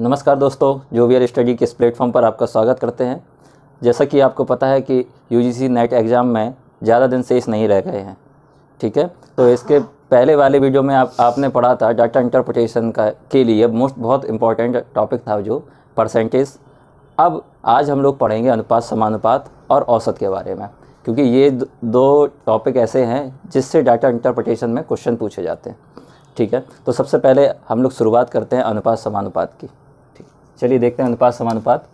नमस्कार दोस्तों Xavier study के इस प्लेटफॉर्म पर आपका स्वागत करते हैं जैसा कि आपको पता है कि यूजीसी नेट एग्ज़ाम में ज़्यादा दिन शेष नहीं रह गए हैं ठीक है तो इसके पहले वाले वीडियो में आप आपने पढ़ा था डाटा इंटरप्रटेशन का के लिए मोस्ट बहुत इंपॉर्टेंट टॉपिक था जो परसेंटेज अब आज हम लोग पढ़ेंगे अनुपात समानुपात और औसत के बारे में क्योंकि ये दो टॉपिक ऐसे हैं जिससे डाटा इंटरप्रटेशन में क्वेश्चन पूछे जाते हैं ठीक है तो सबसे पहले हम लोग शुरुआत करते हैं अनुपात समानुपात की चलिए देखते हैं अनुपात समानुपात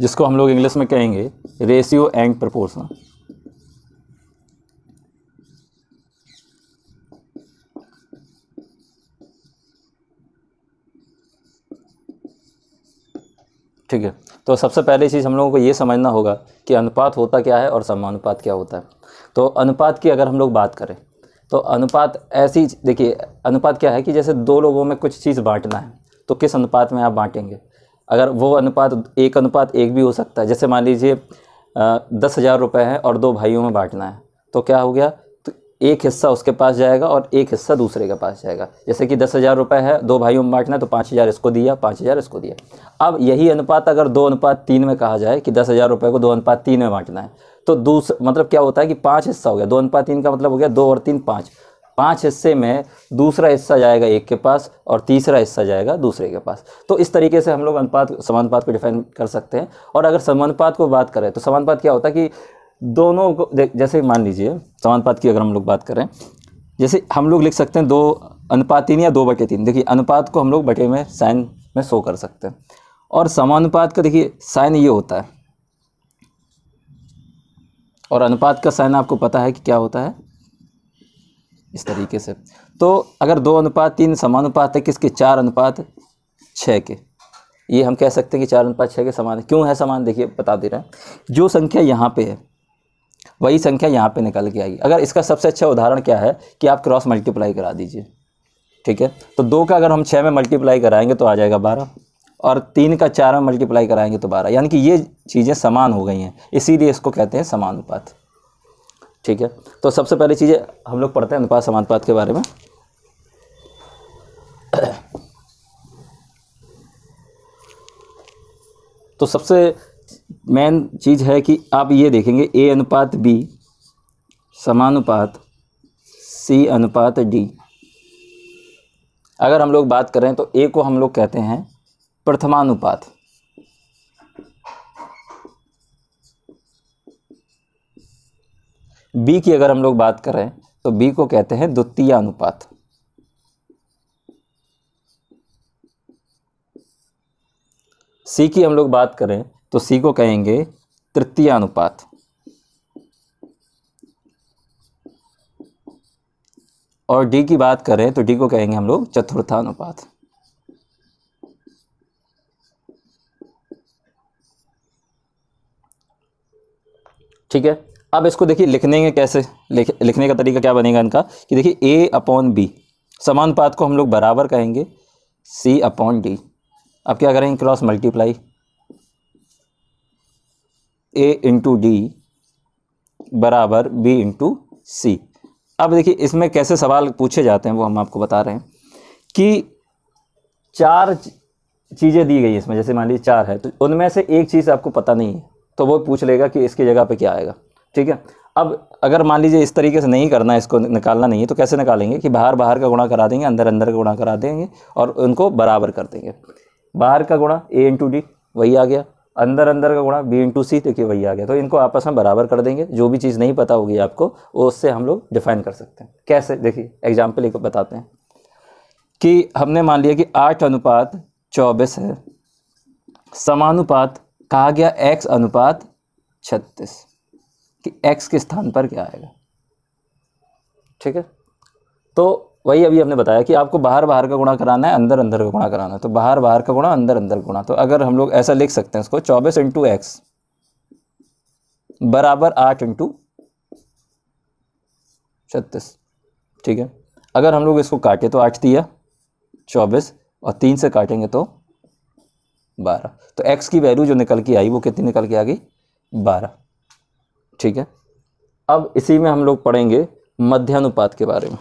जिसको हम लोग इंग्लिश में कहेंगे रेशियो एंड प्रपोर्सन ठीक है तो सबसे पहले चीज़ हम लोगों को ये समझना होगा कि अनुपात होता क्या है और समानुपात क्या होता है तो अनुपात की अगर हम लोग बात करें तो अनुपात ऐसी देखिए अनुपात क्या है कि जैसे दो लोगों में कुछ चीज़ बांटना है तो किस अनुपात में आप बांटेंगे अगर वो अनुपात एक अनुपात एक भी हो सकता है जैसे मान लीजिए दस हज़ार रुपये हैं और दो भाइयों में बांटना है तो क्या हो गया एक हिस्सा उसके पास जाएगा और एक हिस्सा दूसरे के पास जाएगा जैसे कि दस हज़ार रुपये है दो भाइयों में बांटना है तो पाँच हज़ार इसको दिया पाँच हज़ार इसको दिया अब यही अनुपात अगर दो अनुपात तीन में कहा जाए कि दस हज़ार रुपये को दो अनुपात तीन में बांटना है तो दूस मतलब क्या होता है कि पाँच हिस्सा हो गया दो अनुपात तीन का मतलब हो गया दो और तीन पाँच पाँच हिस्से में दूसरा हिस्सा जाएगा एक के पास और तीसरा हिस्सा जाएगा दूसरे के पास तो इस तरीके से हम लोग अनुपात समानुपात को डिफाइन कर सकते हैं और अगर समानुपात को बात करें तो समानुपात क्या होता है कि दोनों को जैसे मान लीजिए समानुपात की अगर हम लोग बात करें जैसे हम लोग लिख सकते हैं दो अनुपात तीन या दो बटे तीन देखिए अनुपात को हम लोग बटे में साइन में शो कर सकते हैं और समानुपात का देखिए साइन ये होता है और अनुपात का साइन आपको पता है कि क्या होता है इस तरीके से तो अगर दो अनुपात तीन समानुपात है किसके चार अनुपात छः के ये हम कह सकते हैं कि चार अनुपात छः के समान है क्यों है समान देखिए बता दे रहे हैं जो संख्या यहाँ पे है वही संख्या यहाँ पे निकल के आएगी अगर इसका सबसे अच्छा उदाहरण क्या है कि आप क्रॉस मल्टीप्लाई करा दीजिए ठीक है तो दो का अगर हम छः में मल्टीप्लाई कराएंगे तो आ जाएगा बारह और तीन का चार में मल्टीप्लाई कराएंगे तो बारह यानी कि ये चीज़ें समान हो गई हैं इसीलिए इसको कहते हैं समानुपात ठीक है तो सबसे पहली चीज़ें हम लोग पढ़ते हैं अनुपात समानुपात के बारे में तो सबसे मेन चीज़ है कि आप ये देखेंगे ए अनुपात बी समानुपात सी अनुपात डी अगर हम लोग बात करें तो ए को हम लोग कहते हैं प्रथमानुपात बी की अगर हम लोग बात करें तो बी को कहते हैं द्वितीय अनुपात सी की हम लोग बात करें तो सी को कहेंगे तृतीय अनुपात और डी की बात करें तो डी को कहेंगे हम लोग चतुर्थानुपात ठीक है अब इसको देखिए लिखने के कैसे लिख, लिखने का तरीका क्या बनेगा इनका कि देखिए ए अपॉन बी समानुपात को हम लोग बराबर कहेंगे सी अपॉन डी अब क्या करेंगे cross multiply A into D बराबर बी इंटू सी अब देखिए इसमें कैसे सवाल पूछे जाते हैं वो हम आपको बता रहे हैं कि चार चीज़ें दी गई इसमें जैसे मान लीजिए चार है तो उनमें से एक चीज़ आपको पता नहीं है तो वो पूछ लेगा कि इसकी जगह पे क्या आएगा ठीक है अब अगर मान लीजिए इस तरीके से नहीं करना है इसको निकालना नहीं है तो कैसे निकालेंगे कि बाहर बाहर का गुणा करा देंगे अंदर अंदर का गुणा करा देंगे और उनको बराबर कर देंगे बाहर का गुणा ए इंटू डी वही आ गया अंदर अंदर का गुणा बी इंटू सी देखिए वही आ गया तो इनको आपस में बराबर कर देंगे जो भी चीज़ नहीं पता होगी आपको वो उससे हम लोग डिफाइन कर सकते हैं कैसे देखिए एग्जाम्पल एक बताते हैं कि हमने मान लिया कि आठ अनुपात चौबीस है समानुपात कहा गया एक्स अनुपात छत्तीस कि एक्स के स्थान पर क्या आएगा ठीक है तो वही अभी हमने बताया कि आपको बाहर बाहर का गुणा कराना है अंदर अंदर का गुणा कराना है तो बाहर बाहर का गुणा अंदर अंदर गुणा तो अगर हम लोग ऐसा लिख सकते हैं उसको चौबीस इंटू एक्स बराबर आठ इंटू छत्तीस ठीक है अगर हम लोग इसको काटे तो आठ दिया चौबीस और तीन से काटेंगे तो बारह तो एक्स की वैल्यू जो निकल के आई वो कितनी निकल के आ गई बारह ठीक है अब इसी में हम लोग पढ़ेंगे मध्यानुपात के बारे में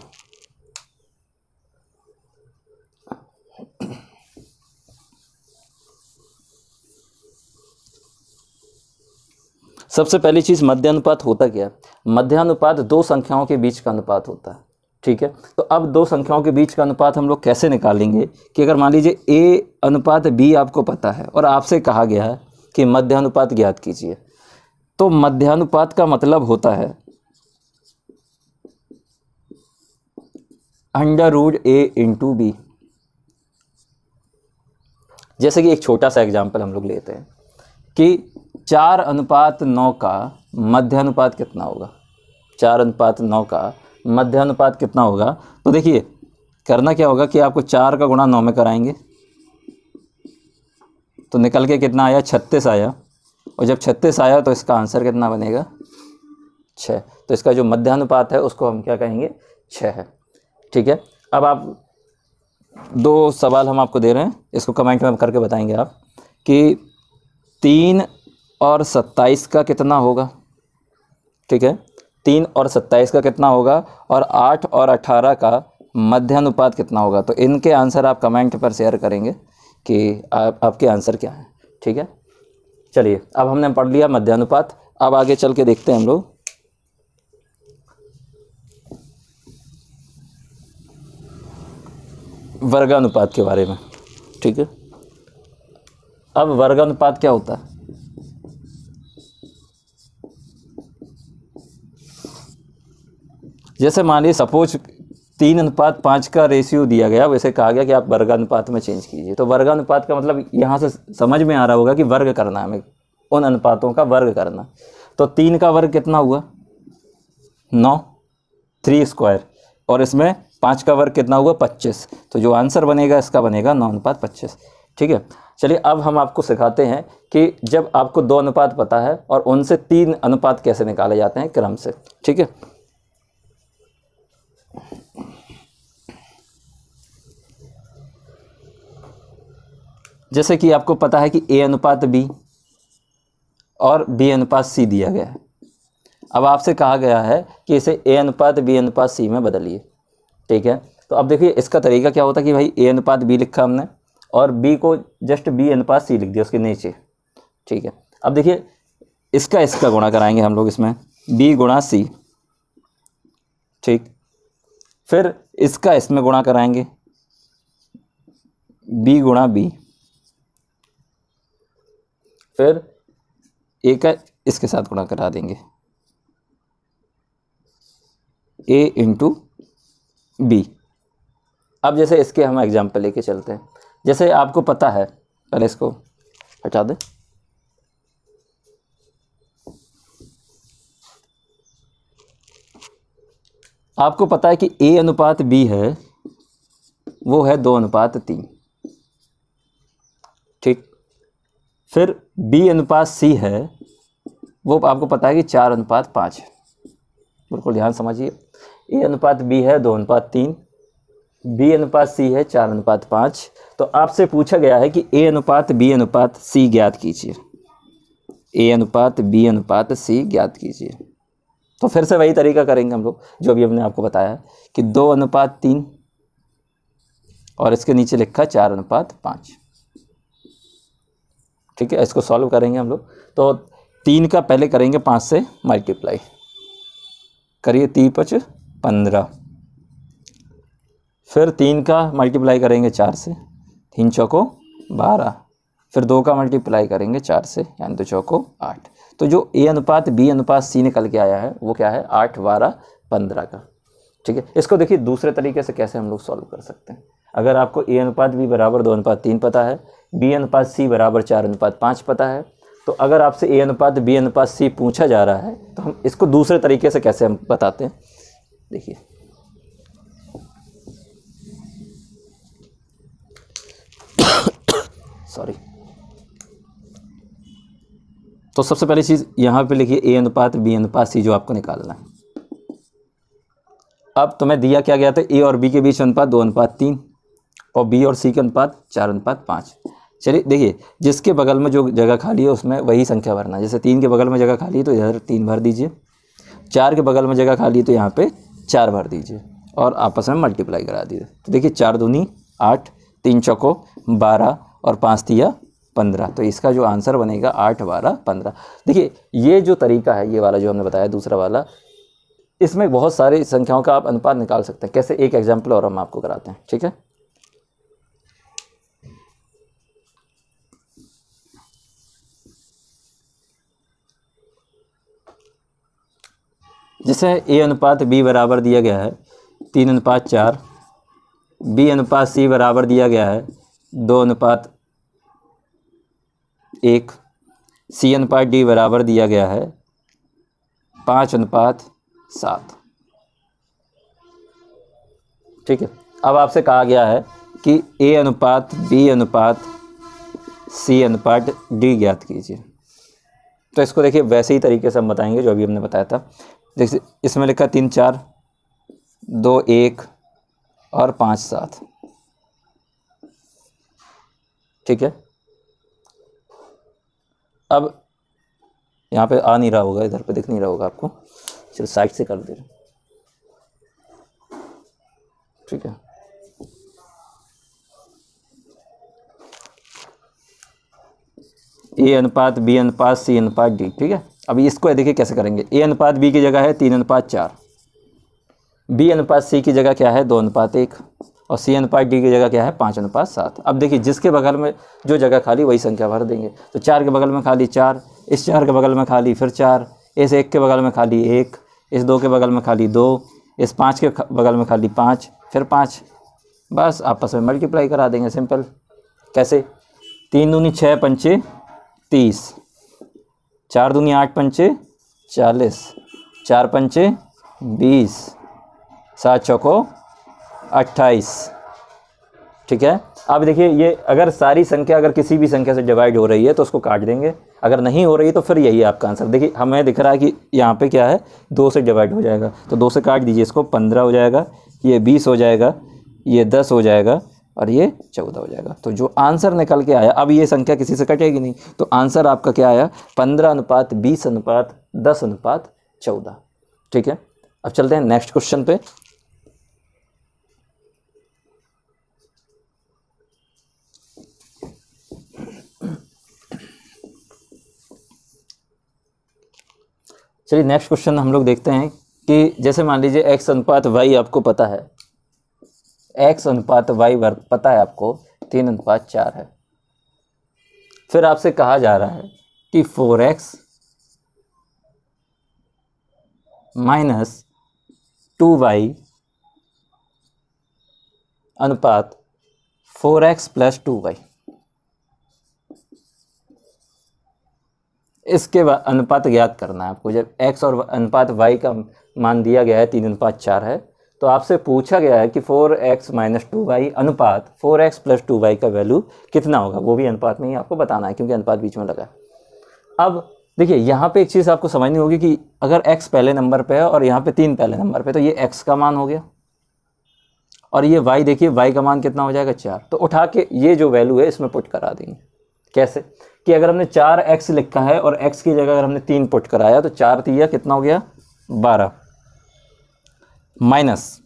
सबसे पहली चीज़ मध्य अनुपात होता क्या है मध्यानुपात दो संख्याओं के बीच का अनुपात होता है ठीक है तो अब दो संख्याओं के बीच का अनुपात हम लोग कैसे निकालेंगे कि अगर मान लीजिए ए अनुपात बी आपको पता है और आपसे कहा गया है कि मध्यानुपात ज्ञात कीजिए तो मध्यानुपात का मतलब होता है under root A into B जैसे कि एक छोटा सा एग्जाम्पल हम लोग लेते हैं कि चार अनुपात नौ का मध्य अनुपात कितना होगा चार अनुपात नौ का मध्य अनुपात कितना होगा तो देखिए करना क्या होगा कि आपको चार का गुणा नौ में कराएंगे तो निकल के कितना आया छत्तीस आया और जब छत्तीस आया तो इसका आंसर कितना बनेगा छः तो इसका जो मध्यानुपात है उसको हम क्या कहेंगे छः है ठीक है अब आप दो सवाल हम आपको दे रहे हैं इसको कमेंट में करके बताएंगे आप कि तीन और सत्ताईस का कितना होगा ठीक है तीन और सत्ताईस का कितना होगा और आठ और अठारह का मध्यानुपात कितना होगा तो इनके आंसर आप कमेंट पर शेयर करेंगे कि आप आपके आंसर क्या हैं ठीक है चलिए अब हमने पढ़ लिया मध्यानुपात अब आगे चल के देखते हैं हम लोग वर्गानुपात के बारे में ठीक है अब वर्गानुपात क्या होता है जैसे मानिए सपोज तीन अनुपात पाँच का रेशियो दिया गया वैसे कहा गया कि आप वर्गानुपात में चेंज कीजिए तो वर्गानुपात का मतलब यहाँ से समझ में आ रहा होगा कि वर्ग करना हमें उन अनुपातों का वर्ग करना तो तीन का वर्ग कितना हुआ नौ थ्री स्क्वायर और इसमें पाँच का वर्ग कितना हुआ पच्चीस तो जो आंसर बनेगा इसका बनेगा नौ अनुपात पच्चीस ठीक है चलिए अब हम आपको सिखाते हैं कि जब आपको दो अनुपात पता है और उनसे तीन अनुपात कैसे निकाले जाते हैं क्रम से ठीक है जैसे कि आपको पता है कि ए अनुपात बी और बी अनुपात सी दिया गया है अब आपसे कहा गया है कि इसे ए अनुपात बी अनुपात सी में बदलिए ठीक है तो अब देखिए इसका तरीका क्या होता है कि भाई ए अनुपात बी लिखा हमने और बी को जस्ट बी अनुपात सी लिख दिया उसके नीचे ठीक है अब देखिए इसका इसका गुणा कराएंगे हम लोग इसमें बी गुणा सी ठीक फिर इसका इसमें गुणा कराएंगे बी गुणा बी फिर ए का इसके साथ गुणा करा देंगे ए इंटू बी अब जैसे इसके हम एग्जाम्पल लेके चलते हैं जैसे आपको पता है पहले इसको हटा दें आपको पता है कि ए अनुपात बी है वो है दो अनुपात तीन फिर बी अनुपात सी है वो आपको पता है कि चार अनुपात पाँच है बिल्कुल ध्यान समझिए ए अनुपात बी है दो अनुपात तीन बी अनुपात सी है चार अनुपात पाँच तो आपसे पूछा गया है कि ए अनुपात बी अनुपात सी ज्ञात कीजिए ए अनुपात बी अनुपात सी ज्ञात कीजिए तो फिर से वही तरीका करेंगे हम लोग जो अभी हमने आपको बताया कि दो अनुपात तीन और इसके नीचे लिखा चार अनुपात पाँच ठीक है इसको सॉल्व करेंगे हम लोग तो तीन का पहले करेंगे पाँच से मल्टीप्लाई करिए तीन पच पंद्रह फिर तीन का मल्टीप्लाई करेंगे चार से तीन चौको बारह फिर दो का मल्टीप्लाई करेंगे चार से यानी दो चौको आठ तो जो ए अनुपात बी अनुपात सी निकल के आया है वो क्या है आठ बारह पंद्रह का ठीक है इसको देखिए दूसरे तरीके से कैसे हम लोग सॉल्व कर सकते हैं अगर आपको ए अनुपात बी बराबर दो अनुपात तीन पता है बी अनुपात सी बराबर चार अनुपात पाँच पता है तो अगर आपसे ए अनुपात बी अनुपात सी पूछा जा रहा है तो हम इसको दूसरे तरीके से कैसे हम बताते हैं देखिए सॉरी तो सबसे पहली चीज़ यहाँ पे लिखिए ए अनुपात बी अनुपात सी जो आपको निकालना है अब तुम्हें दिया क्या गया था ए और बी के बीच अनुपात दो अनुपात तीन और बी और सी के अनुपात चार अनुपात पाँच चलिए देखिए जिसके बगल में जो जगह खाली है उसमें वही संख्या भरना जैसे तीन के बगल में जगह खाली है तो इधर तीन भर दीजिए चार के बगल में जगह खाली है तो यहाँ पे चार भर दीजिए और आपस में मल्टीप्लाई करा दीजिए तो देखिए चार दूनी आठ तीन चौको बारह और पाँच तिया पंद्रह तो इसका जो आंसर बनेगा आठ बारह पंद्रह देखिए ये जो तरीका है ये वाला जो हमने बताया दूसरा वाला इसमें बहुत सारी संख्याओं का आप अनुपात निकाल सकते हैं कैसे एक एग्जाम्पल और हम आपको कराते हैं ठीक है जिसे ए अनुपात बी बराबर दिया गया है तीन अनुपात चार बी अनुपात सी बराबर दिया गया है दो अनुपात एक सी अनुपात डी बराबर दिया गया है पाँच अनुपात सात ठीक है अब आपसे कहा गया है कि ए अनुपात बी अनुपात सी अनुपात डी ज्ञात कीजिए तो इसको देखिए वैसे ही तरीके से हम बताएंगे जो अभी हमने बताया था देखिए इसमें लिखा तीन चार दो एक और पाँच सात ठीक है अब यहाँ पे आ नहीं रहा होगा इधर पे दिख नहीं रहा होगा आपको चलो साइड से कर दे रहे ठीक है ए अनुपात बी अनुपात सी अनुपात डी ठीक है अभी इसको देखिए कैसे करेंगे ए अनुपात बी की जगह है तीन अनुपात चार बी अनुपात सी की जगह क्या है दो अनुपात एक और सी अनुपात डी की जगह क्या है पाँच अनुपात सात अब देखिए जिसके बगल में जो जगह खाली वही संख्या भर देंगे तो चार के बगल में खाली चार इस चार के बगल में खाली फिर चार इस एक के बगल में खाली एक इस दो के बगल में खाली दो इस पाँच के बगल में खाली पाँच फिर पाँच बस आपस में मल्टीप्लाई करा देंगे सिंपल कैसे तीन दूनी छः पंचे तीस चार दुनिया आठ पंचे चालीस चार पंचे बीस सात चौको अट्ठाईस ठीक है अब देखिए ये अगर सारी संख्या अगर किसी भी संख्या से डिवाइड हो रही है तो उसको काट देंगे अगर नहीं हो रही है तो फिर यही आपका आंसर देखिए हमें दिख रहा है कि यहाँ पे क्या है दो से डिवाइड हो जाएगा तो दो से काट दीजिए इसको पंद्रह हो जाएगा ये बीस हो जाएगा ये दस हो जाएगा और ये चौदह हो जाएगा तो जो आंसर निकल के आया अब ये संख्या किसी से कटेगी नहीं तो आंसर आपका क्या आया पंद्रह अनुपात बीस अनुपात दस अनुपात चौदह ठीक है अब चलते हैं नेक्स्ट क्वेश्चन पे चलिए नेक्स्ट क्वेश्चन हम लोग देखते हैं कि जैसे मान लीजिए एक्स अनुपात वाई आपको पता है एक्स अनुपात वाई वर्ग पता है आपको तीन अनुपात चार है फिर आपसे कहा जा रहा है कि four x minus two y अनुपात four x plus two y इसके बाद अनुपात ज्ञात करना है आपको जब एक्स और अनुपात वाई का मान दिया गया है तीन अनुपात चार है तो आपसे पूछा गया है कि four x minus two y अनुपात four x plus two y का वैल्यू कितना होगा वो भी अनुपात में ही आपको बताना है क्योंकि अनुपात बीच में लगा अब देखिए यहाँ पे एक चीज़ आपको समझनी होगी कि अगर x पहले नंबर पे है और यहाँ पे तीन पहले नंबर पे तो ये x का मान हो गया और ये y देखिए y का मान कितना हो जाएगा चार तो उठा के ये जो वैल्यू है इसमें पुट करा देंगे कैसे कि अगर हमने चार एक्स लिखा है और एक्स की जगह अगर हमने तीन पुट कराया तो चार तीया कितना हो गया बारह माइनस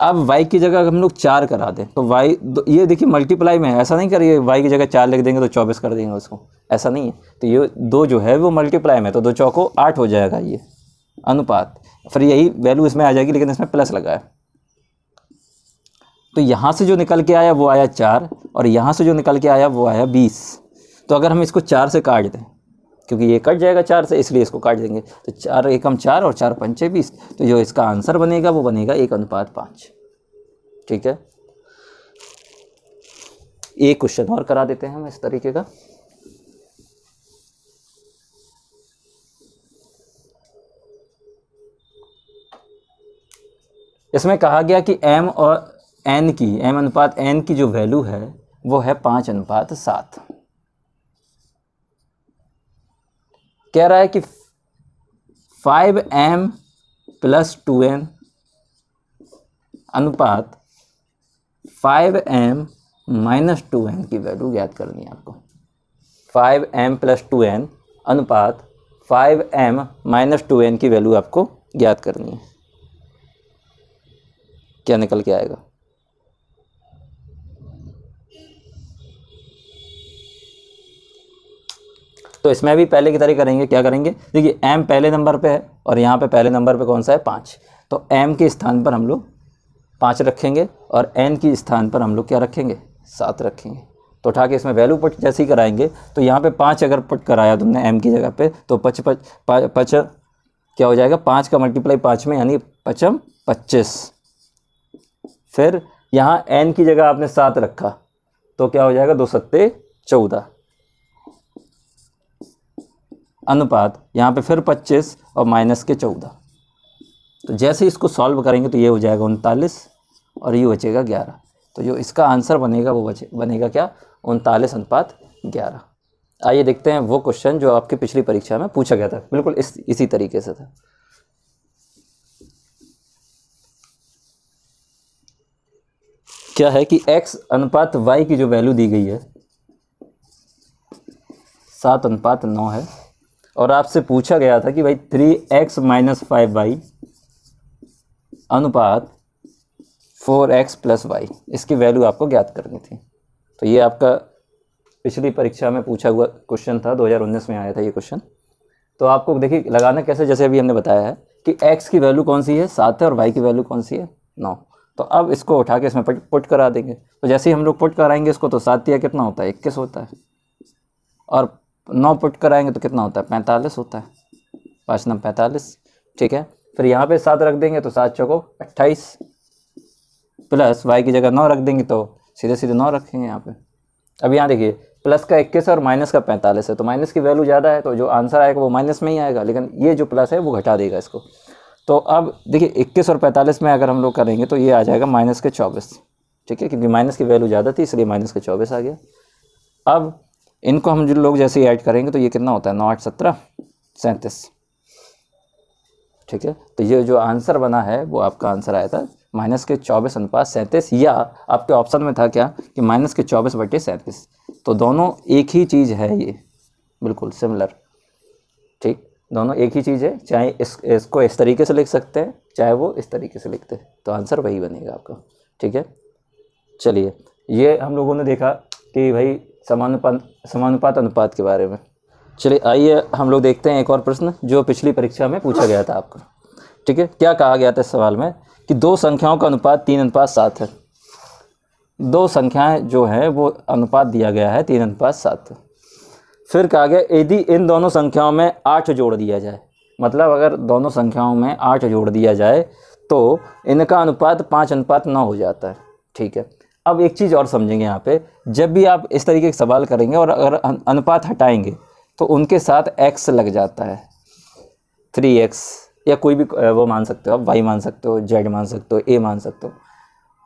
अब y की जगह हम लोग चार करा दें तो y ये देखिए मल्टीप्लाई में है ऐसा नहीं करिए y की जगह चार लिख देंगे तो चौबीस कर देंगे उसको ऐसा नहीं है तो ये दो जो है वो मल्टीप्लाई में तो दो चौको आठ हो जाएगा ये अनुपात फिर यही वैल्यू इसमें आ जाएगी लेकिन इसमें प्लस लगा है तो यहाँ से जो निकल के आया वो आया चार और यहाँ से जो निकल के आया वो आया बीस तो अगर हम इसको चार से काट दें क्योंकि ये कट जाएगा चार से इसलिए इसको काट देंगे तो चार एकम चार और चार पंचे बीस तो जो इसका आंसर बनेगा वो बनेगा एक अनुपात पाँच ठीक है एक क्वेश्चन और करा देते हैं हम इस तरीके का इसमें कहा गया कि m और n की m अनुपात n की जो वैल्यू है वो है पाँच अनुपात सात कह रहा है कि five m plus two m अनुपात five m minus two n की वैल्यू ज्ञात करनी है आपको five m plus two n अनुपात five m minus two n की वैल्यू आपको ज्ञात करनी है क्या निकल के आएगा तो इसमें भी पहले की तरह करेंगे क्या करेंगे देखिए एम पहले नंबर पर है और यहाँ पर पहले नंबर पर कौन सा है पाँच तो एम के स्थान पर हम लोग पाँच रखेंगे और एन के स्थान पर हम लोग क्या रखेंगे सात रखेंगे तो उठा के इसमें वैल्यू पुट जैसे ही कराएंगे तो यहाँ पे पाँच अगर पुट कराया तुमने एम की जगह पे तो पच पच पच क्या हो जाएगा पाँच का मल्टीप्लाई पाँच में यानी पचम पच्चीस फिर यहाँ एन की जगह आपने सात रखा तो क्या हो जाएगा दो सत्ते चौदह अनुपात यहाँ पे फिर 25 और माइनस के 14 तो जैसे इसको सॉल्व करेंगे तो ये हो जाएगा उनतालीस और ये बचेगा ग्यारह तो जो इसका आंसर बनेगा वो बचे बनेगा क्या उनतालीस अनुपात ग्यारह आइए देखते हैं वो क्वेश्चन जो आपकी पिछली परीक्षा में पूछा गया था बिल्कुल इस इसी तरीके से था क्या है कि x अनुपात y की जो वैल्यू दी गई है सात अनुपात नौ है और आपसे पूछा गया था कि भाई three x minus five y अनुपात फोर एक्स प्लस वाई इसकी वैल्यू आपको ज्ञात करनी थी तो ये आपका पिछली परीक्षा में पूछा हुआ क्वेश्चन था 2019 में आया था ये क्वेश्चन तो आपको देखिए लगाना कैसे जैसे अभी हमने बताया है कि एक्स की वैल्यू कौन सी है सात है और वाई की वैल्यू कौन सी है नौ तो अब इसको उठा के इसमें पुट, पुट करा देंगे तो जैसे ही हम लोग पुट कराएंगे इसको तो सात या कितना होता है इक्कीस होता है और नौ पुट कराएंगे तो कितना होता है पैंतालीस होता है पाँच नम पैंतालीस ठीक है फिर यहाँ पे सात रख देंगे तो सात चौको अट्ठाईस प्लस वाई की जगह नौ रख देंगे तो सीधे सीधे नौ रखेंगे यहाँ पे अब यहाँ देखिए प्लस का इक्कीस है और माइनस का पैंतालीस है तो माइनस की वैल्यू ज़्यादा है तो जो आंसर आएगा वो माइनस में ही आएगा लेकिन ये जो प्लस है वो घटा देगा इसको तो अब देखिए इक्कीस और पैंतालीस में अगर हम लोग करेंगे तो ये आ जाएगा माइनस के चौबीस ठीक है क्योंकि माइनस की वैल्यू ज़्यादा थी इसलिए माइनस के चौबीस आ गया अब इनको हम जो लोग जैसे ऐड करेंगे तो ये कितना होता है नौ आठ सत्रह सैंतीस ठीक है तो ये जो आंसर बना है वो आपका आंसर आया था माइनस के चौबीस अनुपात सैंतीस या आपके ऑप्शन में था क्या कि माइनस के चौबीस बटे सैंतीस तो दोनों एक ही चीज़ है ये बिल्कुल सिमिलर ठीक दोनों एक ही चीज़ है चाहे इस इसको इस तरीके से लिख सकते हैं चाहे वो इस तरीके से लिखते हैं तो आंसर वही बनेगा आपका ठीक है चलिए ये हम लोगों ने देखा कि भाई समानुपात समानुपात अनुपात के बारे में चलिए आइए हम लोग देखते हैं एक और प्रश्न जो पिछली परीक्षा में पूछा गया था आपका ठीक है क्या कहा गया था इस सवाल में कि दो संख्याओं का अनुपात तीन अनुपात सात है दो संख्याएं जो हैं वो अनुपात दिया गया है तीन अनुपात सात फिर कहा गया यदि इन दोनों संख्याओं में आठ जोड़ दिया जाए मतलब अगर दोनों संख्याओं में आठ जोड़ दिया जाए तो इनका अनुपात पाँच अनुपात नौ हो जाता है ठीक है अब एक चीज़ और समझेंगे यहाँ पे जब भी आप इस तरीके के सवाल करेंगे और अगर अनुपात हटाएंगे तो उनके साथ एक्स लग जाता है थ्री एक्स या कोई भी वो मान सकते हो आप वाई मान सकते हो जेड मान सकते हो ए मान सकते हो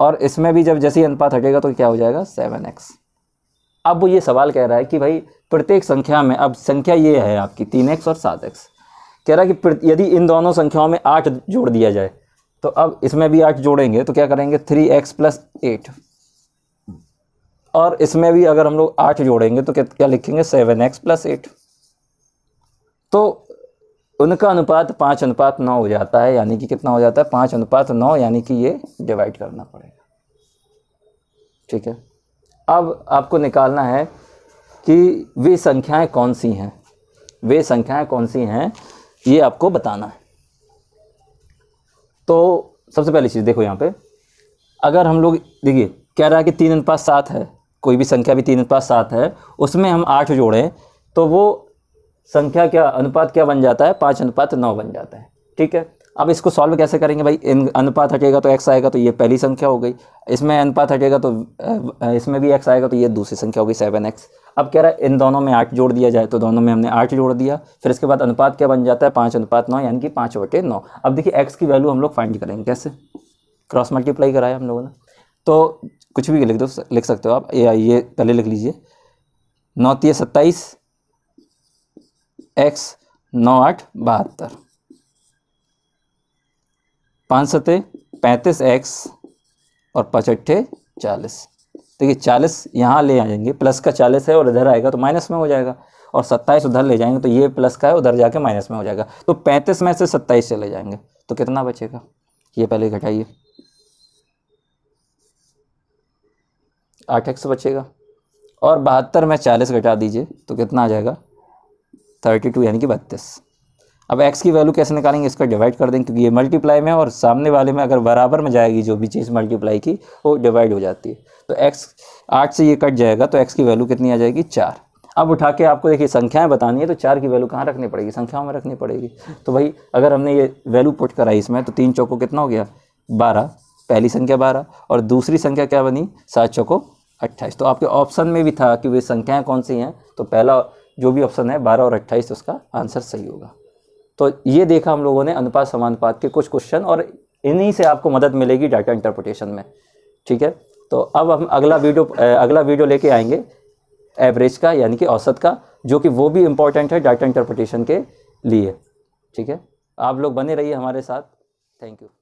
और इसमें भी जब जैसे ही अनुपात हटेगा तो क्या हो जाएगा सेवन एक्स अब वो ये सवाल कह रहा है कि भाई प्रत्येक संख्या में अब संख्या ये है आपकी तीन एक्स और सात एक्स कह रहा है कि यदि इन दोनों संख्याओं में आठ जोड़ दिया जाए तो अब इसमें भी आठ जोड़ेंगे तो क्या करेंगे थ्री एक्स प्लस एट और इसमें भी अगर हम लोग आठ जोड़ेंगे तो क्या लिखेंगे सेवन एक्स प्लस एट तो उनका अनुपात पाँच अनुपात नौ हो जाता है यानी कि कितना हो जाता है पाँच अनुपात नौ यानी कि ये डिवाइड करना पड़ेगा ठीक है अब आपको निकालना है कि वे संख्याएं कौन सी हैं वे संख्याएं कौन सी हैं ये आपको बताना है तो सबसे पहली चीज़ देखो यहाँ पे अगर हम लोग देखिए कह रहा है कि तीन अनुपात सात है कोई भी संख्या भी तीन अनुपात सात है उसमें हम आठ जोड़ें तो वो संख्या क्या अनुपात क्या बन जाता है पाँच अनुपात नौ बन जाता है ठीक है अब इसको सॉल्व कैसे करेंगे भाई इन अनुपात हटेगा तो एक्स आएगा तो ये पहली संख्या हो गई इसमें अनुपात हटेगा तो इसमें भी एक्स आएगा तो ये दूसरी संख्या हो गई सेवन एक्स अब कह रहा है इन दोनों में आठ जोड़ दिया जाए तो दोनों में हमने आठ जोड़ दिया फिर इसके बाद अनुपात क्या बन जाता है पाँच अनुपात नौ यानी कि पाँच बटे नौ अब देखिए एक्स की वैल्यू हम लोग फाइंड करेंगे कैसे क्रॉस मल्टीप्लाई कराया हम लोगों ने तो कुछ भी लिख दो लिख सकते हो आप आई ये पहले लिख लीजिए नौ तीस सत्ताईस एक्स नौ आठ बहत्तर पाँच सते पैंतीस एक्स और पचट्ठे चालीस देखिए चालीस यहाँ ले आ जाएंगे प्लस का चालीस है और इधर आएगा तो माइनस में हो जाएगा और सत्ताईस उधर ले जाएंगे तो ये प्लस का है उधर जाके माइनस में हो जाएगा तो पैंतीस में से सत्ताईस चले जाएंगे तो कितना बचेगा ये पहले घटाइए आठ एक्स बचेगा और बहत्तर में चालीस घटा दीजिए तो कितना आ जाएगा थर्टी टू यानी कि बत्तीस अब एक्स की वैल्यू कैसे निकालेंगे इसका डिवाइड कर देंगे क्योंकि ये मल्टीप्लाई में और सामने वाले में अगर बराबर में जाएगी जो भी चीज़ मल्टीप्लाई की वो डिवाइड हो जाती है तो एक्स आठ से ये कट जाएगा तो एक्स की वैल्यू कितनी आ जाएगी चार अब उठा के आपको देखिए संख्याएं बतानी है तो चार की वैल्यू कहाँ रखनी पड़ेगी संख्याओं में रखनी पड़ेगी तो भाई अगर हमने ये वैल्यू पुट कराई इसमें तो तीन चौको कितना हो गया बारह पहली संख्या बारह और दूसरी संख्या क्या बनी सात चौको अट्ठाईस तो आपके ऑप्शन में भी था कि वे संख्याएं कौन सी हैं तो पहला जो भी ऑप्शन है बारह और अट्ठाईस तो उसका आंसर सही होगा तो ये देखा हम लोगों ने अनुपात समानुपात के कुछ क्वेश्चन और इन्हीं से आपको मदद मिलेगी डाटा इंटरप्रिटेशन में ठीक है तो अब हम अगला वीडियो अगला वीडियो लेके आएंगे एवरेज का यानी कि औसत का जो कि वो भी इम्पॉर्टेंट है डाटा इंटरप्रिटेशन के लिए ठीक है आप लोग बने रहिए हमारे साथ थैंक यू